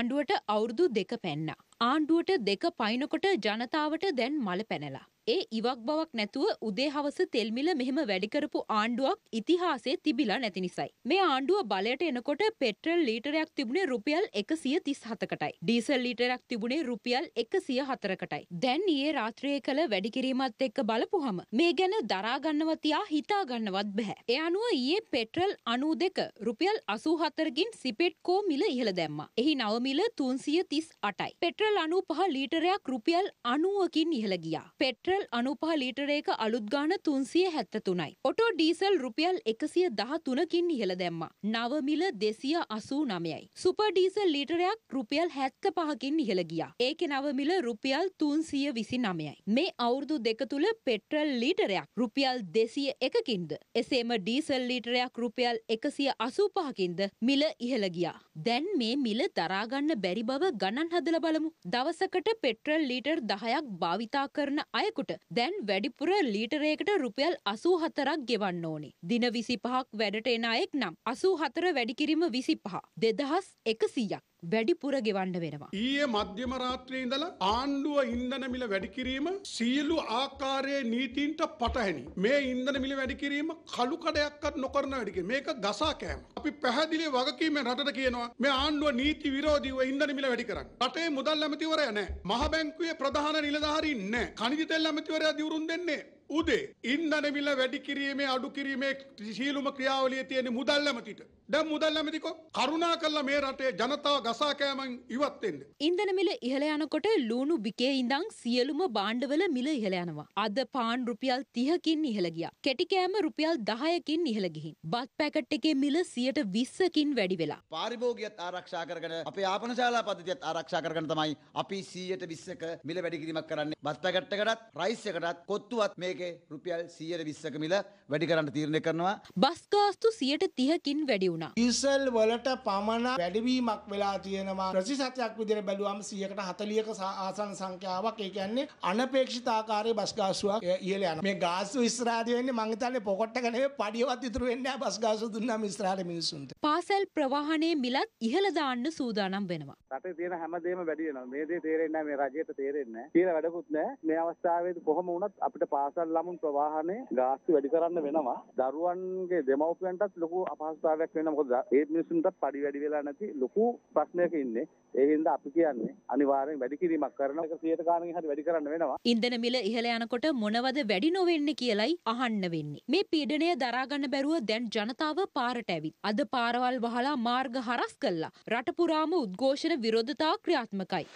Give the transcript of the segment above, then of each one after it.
ආණ්ඩුවට අවුරුදු දෙක පැන්නා. ආණ්ඩුවට දෙක පයිනකොට ජනතාවට දැන් මල පැනලා. ඒ ඉවක් බවක් නැතුව උදේ හවස තෙල්මිල මෙහෙම වැඩිකරපු ආණ්ඩුවක් ඉතිහාසේ තිබිලා නැති නිසයි. මේ ආණ්ඩුව බලයට එනකොට පෙට්‍රල් ලීටරයක් තිබුණේ රුපියල් එකසිය තිස් හතකටයි. ඩීසල් ලීටරයක් තිබුණේ රුපියල් එකසිය හතරකටයි. දැන් ඒ රාත්‍රයේ කළ වැඩිකිරීමත් එක්ක බලපුහම මේ ගැන දරාගන්නවතියා හිතාගන්නවත් බැහැ. එ අනුව ඒ පෙට්‍රල් අනූ දෙක රුපියල් අසූහතරගින් සිපෙට්කෝ මිල ඉහළ දැම්ම. එහි නවමිල තුන්සිය තිස් අටයි. පෙට්‍රල් පෙට්‍රල් අනුපහ ලීටරයක් රුපියල් අනුවකින් ඉහළ ගියා. පෙට්‍රල් අනුපහ ලීටරයක අලුත්ගාන තුන්සිය හැත්තතුනයි. ඔටෝ ඩීසල් රුපියල් එකසිය දහ තුනකින් ඉහළ දැම්ම. නවමිල දෙසිය අසූ නමයයි. සුපඩීසල් ලීටරයක් රුපියල් හැත්ත පහකින් ඉහළ ගියා. ඒක නවමිල රුපියල් තුන්සිය විසි නමයයි. මේ අවුරුදු දෙක තුළ පෙට්‍රල් ලීටරයක් රුපියල් දෙසිය එකකින්ද. එසේම ඩීසල් ලීටරයක් රුපියල් එකසිය අසූපහකින්ද මිල ඉහළ ගියා. දැන් මේ මිල දරාගන්න බැරි බව ගණන් හදල බලමු. දවසකට පෙට්‍රල් ලීටර් දහයක් භාවිතා කරන අයකුට දැන් වැඩිපුර ලීටරයකට රුපියල් අසූ හතරක් ගෙවන්න ඕනේ. දින විසි පහක් වැඩට එන අයෙක් නම් අසූ හතර වැඩිකිරීම විසි පහ දෙදහස් එකසීයක්. වැඩිපුර ගෙවන්න වෙනවා. ඊයේ මධ්‍යම රාත්‍රියේ ඉඳලා ආණ්ඩුව ඉන්ධන මිල වැඩි කිරීම සියලු ආකාරයේ නීතින්ට පටහැනි. මේ ඉන්ධන මිල වැඩි කිරීම කළු කඩයක්වත් නොකරන වැඩි කිරීම. මේක ගසා කෑම. අපි පැහැදිලි වගකීමෙන් රටට කියනවා මේ ආණ්ඩුව නීති විරෝධීව ඉන්ධන මිල වැඩි කරන්න. රටේ මුදල් ඇමතිවරයා නැහැ. මහ බැංකුවේ ප්‍රධාන නිලධාරීන් නැහැ. කනිදි තෙල් ඇමතිවරයා දිවුරුම් දෙන්නේ උදේ ඉන්ධනවිල වැඩි කිරීමේ අඩු කිරීමේ සියලුම ක්‍රියාවලියේ තියෙන මුදල් ඇමතිට දැන් මුදල් ඇමතිකෝ කරුණා කරලා මේ රටේ ජනතාව ගසා කෑමෙන් ඉවත් වෙන්න. ඉන්ධන මිල ඉහළ යනකොට ලුණු බිකේ ඉඳන් සියලුම භාණ්ඩවල මිල ඉහළ යනවා. අද පාන් රුපියල් 30කින් ඉහළ ගියා. කෙටි කෑම රුපියල් 10කින් ඉහළ ගිහින්. බත් පැකට් එකේ මිල 120කින් වැඩි වෙලා. පාරිභෝගිකයත් ආරක්ෂා කරගෙන අපේ ආපනශාලා පද්ධතියත් ආරක්ෂා කරගෙන තමයි අපි 120ක මිල වැඩි කිරීමක් කරන්නේ. බත් පැකට් එකටත් රයිස් එකටත් කොත්තුවත් මේක ඒකේ රුපියල් 120ක මිල වැඩි කරන්න තීරණය කරනවා. බස් ගාස්තු 130කින් වැඩි වුණා. ඩීසල් වලට පමණ වැඩිවීමක් වෙලා තියෙනවා. ප්‍රතිශතයක් විදිහට බැලුවම 140ක ආසන සංඛ්‍යාවක්. ඒ කියන්නේ අනපේක්ෂිත ආකාරයේ බස් ගාස්තුවක් ඉහළ යනවා. මේ ගාස්තු ඉස්සරහදී වෙන්නේ මං හිතන්නේ පොකොට් එක නෙවෙයි පඩියවත් ඉතුරු වෙන්නේ නැහැ බස් ගාස්තු දුන්නාම ඉස්සරහට මිනිස්සුන්ට. පාසල් ප්‍රවාහනයේ මිලත් ඉහළ දාන්න සූදානම් වෙනවා. රටේ තියෙන හැමදේම වැඩි වෙනවා. මේ දේ තේරෙන්නේ නැහැ මේ රජයට තේරෙන්නේ නැහැ. කියලා වැඩකුත් නැහැ. මේ අවස්ථාවේදී කොහොම වුණත් අපිට පාසල් ගෑන් ළමුන් ප්‍රවාහනය ගාස්තු වැඩි කරන්න වෙනවා දරුවන්ගේ දෙමව්පියන්ටත් ලොකු අපහසුතාවයක් වෙනවා මොකද ඒ මිනිස්සුන්ටත් පඩි වැඩි වෙලා නැති ලොකු ප්‍රශ්නයක ඉන්නේ ඒ හින්දා අපි කියන්නේ අනිවාර්යෙන් වැඩි කිරීමක් කරන එක 100 ගානකින් හරි වැඩි කරන්න වෙනවා ඉන්ධන මිල ඉහළ යනකොට මොනවද වැඩි නොවෙන්නේ කියලයි අහන්න වෙන්නේ මේ පීඩනය දරා ගන්න බැරුව දැන් ජනතාව පාරට ඇවිත් අද පාරවල් වහලා මාර්ග හරස් කළා රට පුරාම උද්ඝෝෂණ විරෝධතා ක්‍රියාත්මකයි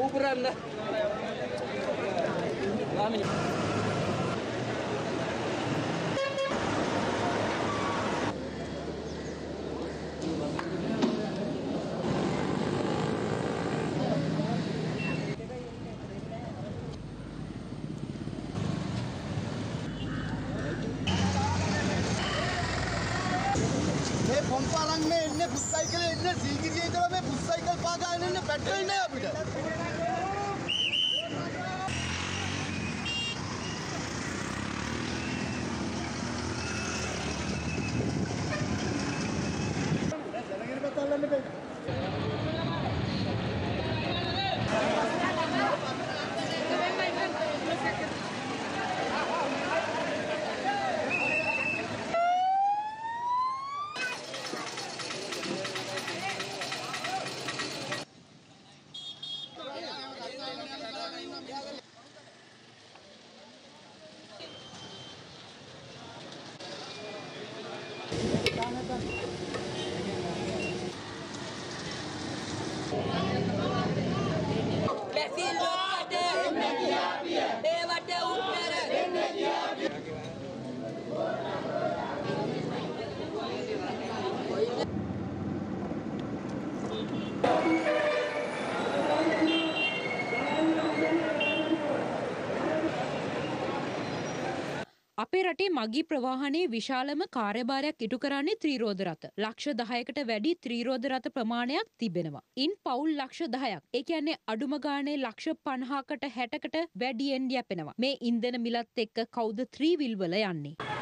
Ubrana. Amin. में इन्हें भुस्साइकिल इन्हें सीखी दिए तो मैं भुस्साइकिल पाता इन्हें पेट्रोल नहीं अभी Brasil! අපේ රටේ මගී ප්‍රවාහනයේ විශාලම කාර්යභාරයක් ඉටු කරන්නේ ත්‍රීරෝධ රථ. ලක්ෂ 10කට වැඩි ත්‍රීරෝධ රථ ප්‍රමාණයක් තිබෙනවා. ඉන් පවුල් ලක්ෂ 10ක්. ඒ කියන්නේ අඩුම ගානේ ලක්ෂ 50කට 60කට වැඩියෙන් යැපෙනවා. මේ ඉන්ධන මිලත් එක්ක කවුද ත්‍රීවිල් වල යන්නේ?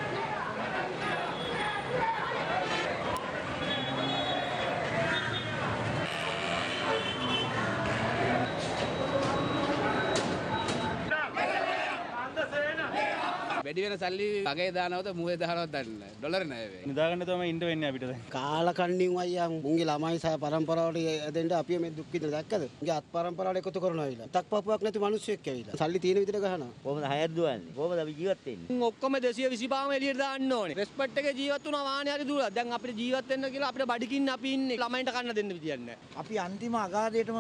වැඩි වෙන සල්ලි වගේ දානවද මුවේ දානවද දන්නේ ඩොලර් නෑ වේ. නිදාගන්න තමයි ඉන්න වෙන්නේ අපිට දැන්. කාල කන්ණින් අයියා මුන්ගේ ළමයි සහ පරම්පරාවට ඇදෙන්න අපි මේ දුක් විඳ දැක්කද? උන්ගේ අත් පරම්පරාවට එකතු කරනවා විලා. තක් පපුවක් නැති මිනිස්සෙක් ඇවිලා. සල්ලි තියෙන විදිහට ගහනවා. කොහොමද හයර් දුවන්නේ? කොහොමද අපි ජීවත් වෙන්නේ? ඔක්කොම 225ම එළියට දාන්න ඕනේ. රෙස්පෙක්ට් එකේ ජීවත් වුණා වාහනේ හරි දුවලා. දැන් අපිට ජීවත් වෙන්න කියලා අපිට බඩකින් අපි ඉන්නේ. ළමයින්ට කන්න දෙන්න විදියක් නෑ. අපි අන්තිම අගාධයටම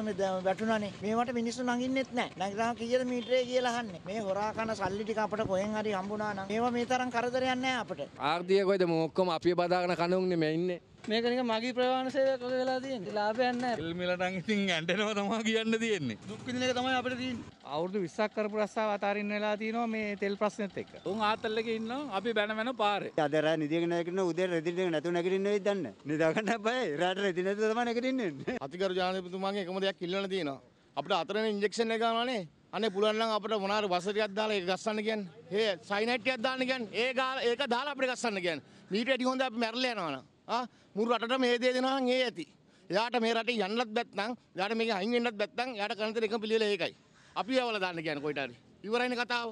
වැටුණනේ. මේවට මිනිස්සු නගින්නෙත් නෑ. නැගලා කීයද මීටරේ කියලා අහන්නේ. මේ හොරා කන සල්ලි ටික අපිට කොහෙන් හරි හම්බුණා තියෙනවා නම් ඒවා මේ තරම් කරදරයක් නැහැ අපිට. ආර්ධිය කොයිද මොක්කොම අපි බදාගෙන කනුන්නේ මේ ඉන්නේ. මේක නිකන් මගේ ප්‍රවාහන සේවයක් වගේ වෙලා තියෙන්නේ. ලාභයක් නැහැ. ඉල්මිලටන් ඉතින් ඇඬෙනවා තමයි කියන්න තියෙන්නේ. දුක් විඳින එක තමයි අපිට තියෙන්නේ. අවුරුදු 20ක් කරපු රස්සාව අතාරින්න වෙලා තියෙනවා මේ තෙල් ප්‍රශ්නෙත් එක්ක. උන් ආතල් එකේ ඉන්නවා අපි බැන බැන පාරේ. අද රෑ නිදිගෙන නැගිටින උදේ රෙදි දෙක නැතුව නැගිටින්න වෙයි දන්නේ. නිදා ගන්න බෑ. රාත්‍ර රෙදි නැතුව තමයි නැගිටින්නේ. අතිගරු ජනාධිපතිතුමාගේ එකම දෙයක් ඉල්ලන තියෙනවා. අපිට අතරනේ ඉන්ජෙක්ෂන් එක ගන්නවානේ. අනේ පුළුවන් නම් අපිට මොනාර වස ටිකක් දාලා ඒක ගස්සන්න කියන්නේ. හේ සයිනයිට් ටිකක් දාන්න කියන්නේ. ඒ ගාලා ඒක දාලා අපිට ගස්සන්න කියන්නේ. මීට වැඩි හොඳ අපි මැරලා යනවා නම්. ආ මුළු රටට මේ දේ දෙනවා නම් ඒ ඇති. එයාට මේ රටේ යන්නත් බැත්නම්, එයාට මේක අයින් වෙන්නත් බැත්නම්, එයාට කරන දේ එකම පිළිවෙල ඒකයි. අපි යවලා දාන්න කියන්නේ කොයිට හරි. ඉවරයිනේ කතාව.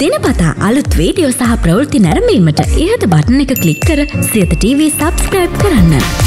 දිනපතා අලුත් වීඩියෝ සහ ප්‍රවෘත්ති නැරඹීමට ඉහත බටන් එක ක්ලික් කර සියත TV සබස්ක්‍රයිබ් කරන්න.